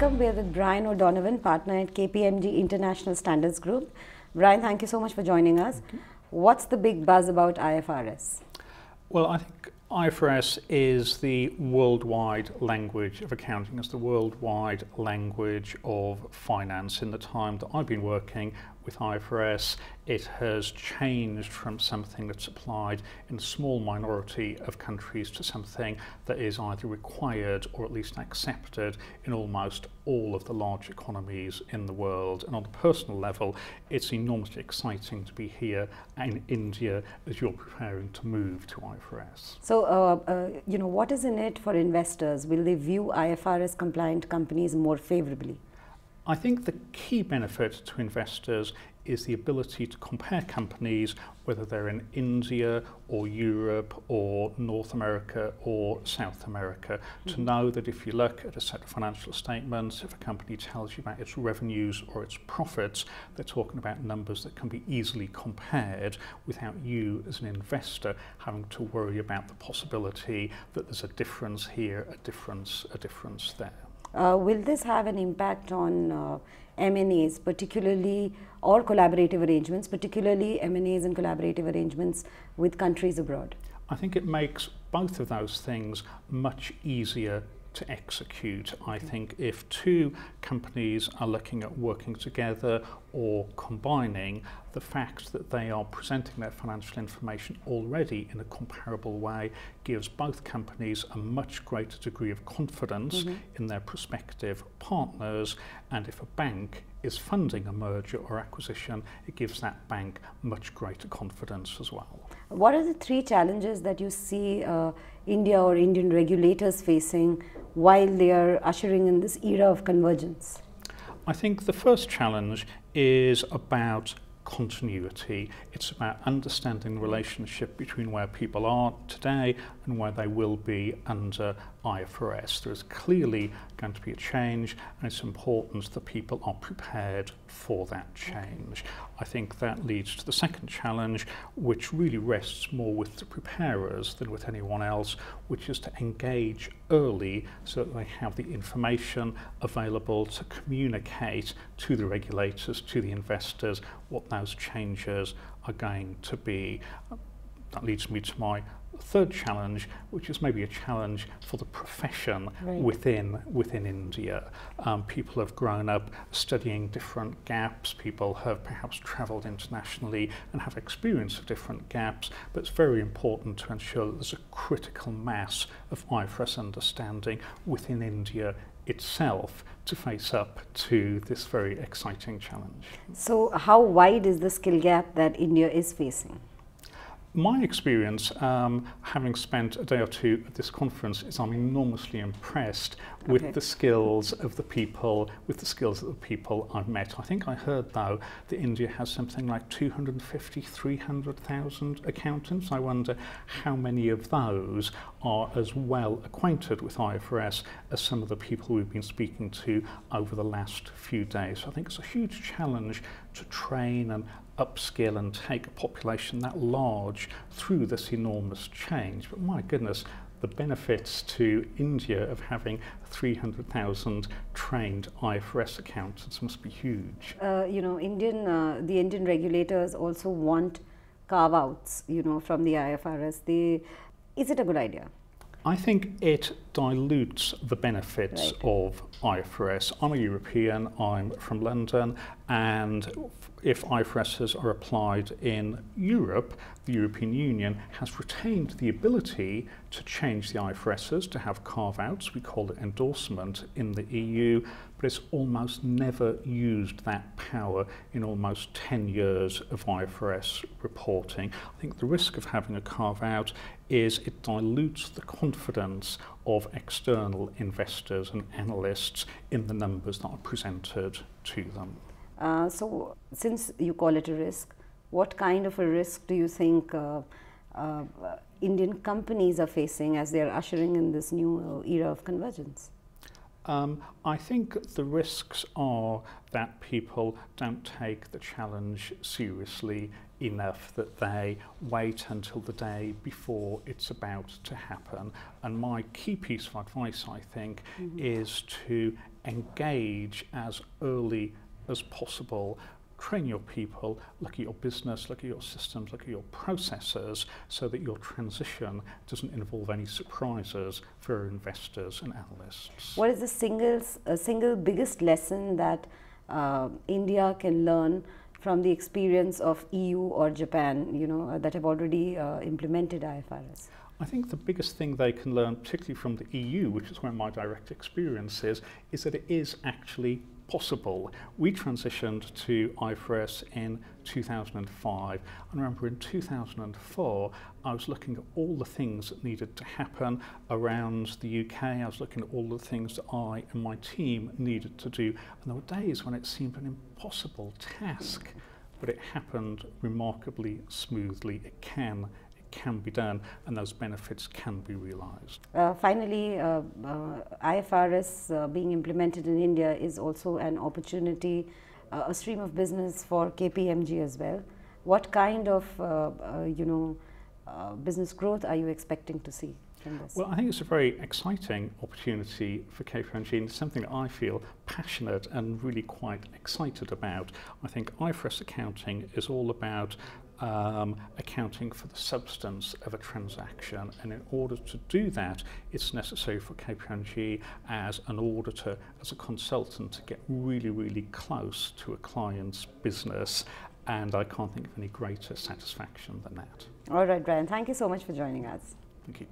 welcome. We are with Brian O'Donovan, partner at KPMG International Standards Group. Brian, thank you so much for joining us. What's the big buzz about IFRS? Well, I think IFRS is the worldwide language of accounting. It's the worldwide language of finance. In the time that I've been working, with IFRS, it has changed from something that's applied in a small minority of countries to something that is either required or at least accepted in almost all of the large economies in the world. And on a personal level, it's enormously exciting to be here in India as you're preparing to move to IFRS. So, uh, uh, you know, what is in it for investors? Will they view IFRS compliant companies more favorably? I think the key benefit to investors is the ability to compare companies, whether they're in India or Europe or North America or South America, mm -hmm. to know that if you look at a set of financial statements, if a company tells you about its revenues or its profits, they're talking about numbers that can be easily compared without you as an investor having to worry about the possibility that there's a difference here, a difference, a difference there. Uh, will this have an impact on uh, MNAs, particularly or collaborative arrangements, particularly MNAs and collaborative arrangements with countries abroad? I think it makes both of those things much easier to execute. I think if two companies are looking at working together or combining, the fact that they are presenting their financial information already in a comparable way gives both companies a much greater degree of confidence mm -hmm. in their prospective partners. And if a bank is funding a merger or acquisition, it gives that bank much greater confidence as well. What are the three challenges that you see uh, India or Indian regulators facing while they are ushering in this era of convergence? I think the first challenge is about continuity. It's about understanding the relationship between where people are today and where they will be under IFRS. There is clearly going to be a change and it's important that people are prepared for that change. I think that leads to the second challenge, which really rests more with the preparers than with anyone else, which is to engage early so that they have the information available to communicate to the regulators, to the investors, what those changes are going to be. That leads me to my third challenge, which is maybe a challenge for the profession right. within within India. Um, people have grown up studying different gaps. People have perhaps travelled internationally and have experience of different gaps. But it's very important to ensure that there's a critical mass of IFRS understanding within India itself to face up to this very exciting challenge. So how wide is the skill gap that India is facing? my experience, um, having spent a day or two at this conference, is I'm enormously impressed with okay. the skills of the people, with the skills of the people I've met. I think I heard, though, that India has something like 250, 300,000 accountants. I wonder how many of those are as well acquainted with IFRS as some of the people we've been speaking to over the last few days. So I think it's a huge challenge to train and upscale and take a population that large through this enormous change. But my goodness, the benefits to India of having 300,000 trained IFRS accountants must be huge. Uh, you know, Indian, uh, the Indian regulators also want carve-outs, you know, from the IFRS. They, is it a good idea? I think it dilutes the benefits right. of IFRS. I'm a European, I'm from London, and if IFRSs are applied in Europe, the European Union has retained the ability to change the IFRSs, to have carve outs. We call it endorsement in the EU, but it's almost never used that power in almost 10 years of IFRS reporting. I think the risk of having a carve out is it dilutes the confidence of external investors and analysts in the numbers that are presented to them. Uh, so, since you call it a risk, what kind of a risk do you think uh, uh, Indian companies are facing as they are ushering in this new era of convergence? Um, I think the risks are that people don't take the challenge seriously enough that they wait until the day before it's about to happen. And my key piece of advice, I think, mm -hmm. is to engage as early as possible. Train your people, look at your business, look at your systems, look at your processes, so that your transition doesn't involve any surprises for investors and analysts. What is the single uh, single biggest lesson that uh, India can learn? from the experience of EU or Japan, you know, uh, that have already uh, implemented IFRS? I think the biggest thing they can learn, particularly from the EU, which is where my direct experience is, is that it is actually possible. We transitioned to IFRS in 2005. And remember in 2004, I was looking at all the things that needed to happen around the UK. I was looking at all the things that I and my team needed to do. And there were days when it seemed an impossible task, but it happened remarkably smoothly. It can can be done and those benefits can be realized. Uh, finally, uh, uh IFRS uh, being implemented in India is also an opportunity, uh, a stream of business for KPMG as well. What kind of, you know, business growth are you expecting to see? Well, I think it's a very exciting opportunity for KPMG and something that I feel passionate and really quite excited about. I think IFRS accounting is all about um, accounting for the substance of a transaction. And in order to do that, it's necessary for KPMG as an auditor, as a consultant, to get really, really close to a client's business. And I can't think of any greater satisfaction than that. All right, Brian, thank you so much for joining us. Thank you.